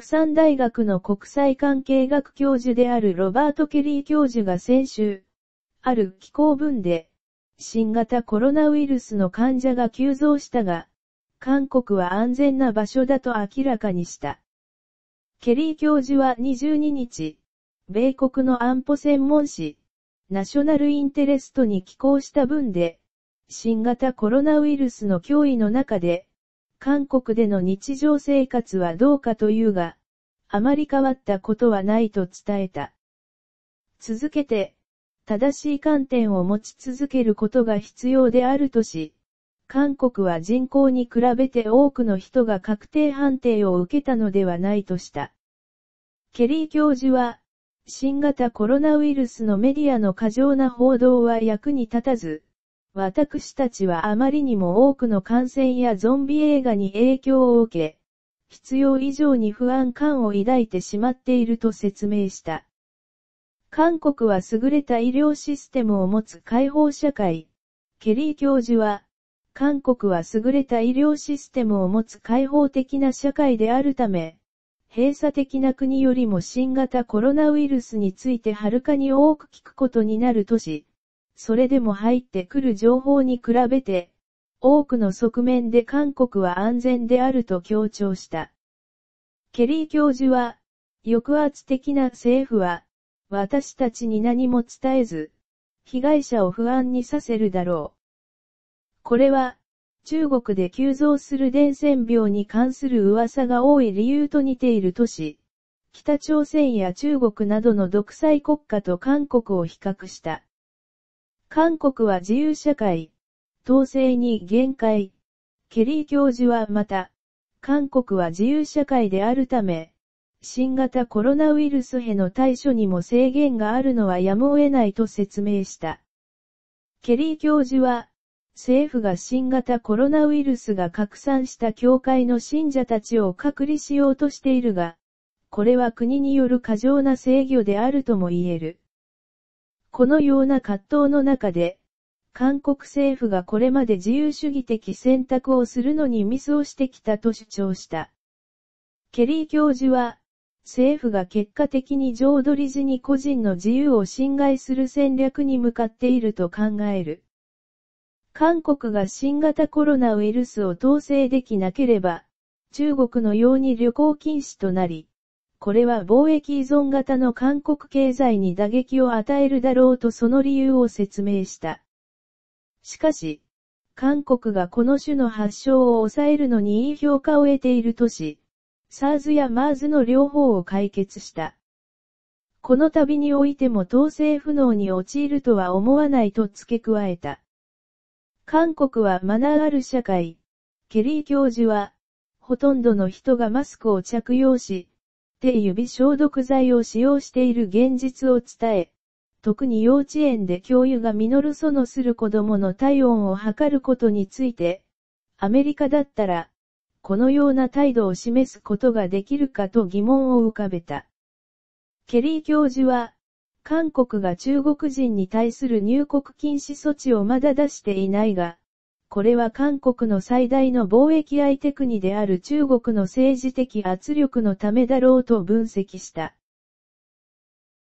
プサン大学の国際関係学教授であるロバート・ケリー教授が先週、ある気候文で、新型コロナウイルスの患者が急増したが、韓国は安全な場所だと明らかにした。ケリー教授は22日、米国の安保専門誌、ナショナルインテレストに寄稿した文で、新型コロナウイルスの脅威の中で、韓国での日常生活はどうかというが、あまり変わったことはないと伝えた。続けて、正しい観点を持ち続けることが必要であるとし、韓国は人口に比べて多くの人が確定判定を受けたのではないとした。ケリー教授は、新型コロナウイルスのメディアの過剰な報道は役に立たず、私たちはあまりにも多くの感染やゾンビ映画に影響を受け、必要以上に不安感を抱いてしまっていると説明した。韓国は優れた医療システムを持つ解放社会。ケリー教授は、韓国は優れた医療システムを持つ開放的な社会であるため、閉鎖的な国よりも新型コロナウイルスについてはるかに多く聞くことになるとし、それでも入ってくる情報に比べて、多くの側面で韓国は安全であると強調した。ケリー教授は、抑圧的な政府は、私たちに何も伝えず、被害者を不安にさせるだろう。これは、中国で急増する伝染病に関する噂が多い理由と似ている都市、北朝鮮や中国などの独裁国家と韓国を比較した。韓国は自由社会、統制に限界。ケリー教授はまた、韓国は自由社会であるため、新型コロナウイルスへの対処にも制限があるのはやむを得ないと説明した。ケリー教授は、政府が新型コロナウイルスが拡散した教会の信者たちを隔離しようとしているが、これは国による過剰な制御であるとも言える。このような葛藤の中で、韓国政府がこれまで自由主義的選択をするのにミスをしてきたと主張した。ケリー教授は、政府が結果的に浄土理事に個人の自由を侵害する戦略に向かっていると考える。韓国が新型コロナウイルスを統制できなければ、中国のように旅行禁止となり、これは貿易依存型の韓国経済に打撃を与えるだろうとその理由を説明した。しかし、韓国がこの種の発症を抑えるのにいい評価を得ているとし、SARS や MERS の両方を解決した。この度においても統制不能に陥るとは思わないと付け加えた。韓国はマナーある社会、ケリー教授は、ほとんどの人がマスクを着用し、手指消毒剤を使用している現実を伝え、特に幼稚園で教諭が実るそのする子供の体温を測ることについて、アメリカだったら、このような態度を示すことができるかと疑問を浮かべた。ケリー教授は、韓国が中国人に対する入国禁止措置をまだ出していないが、これは韓国の最大の貿易相手国である中国の政治的圧力のためだろうと分析した。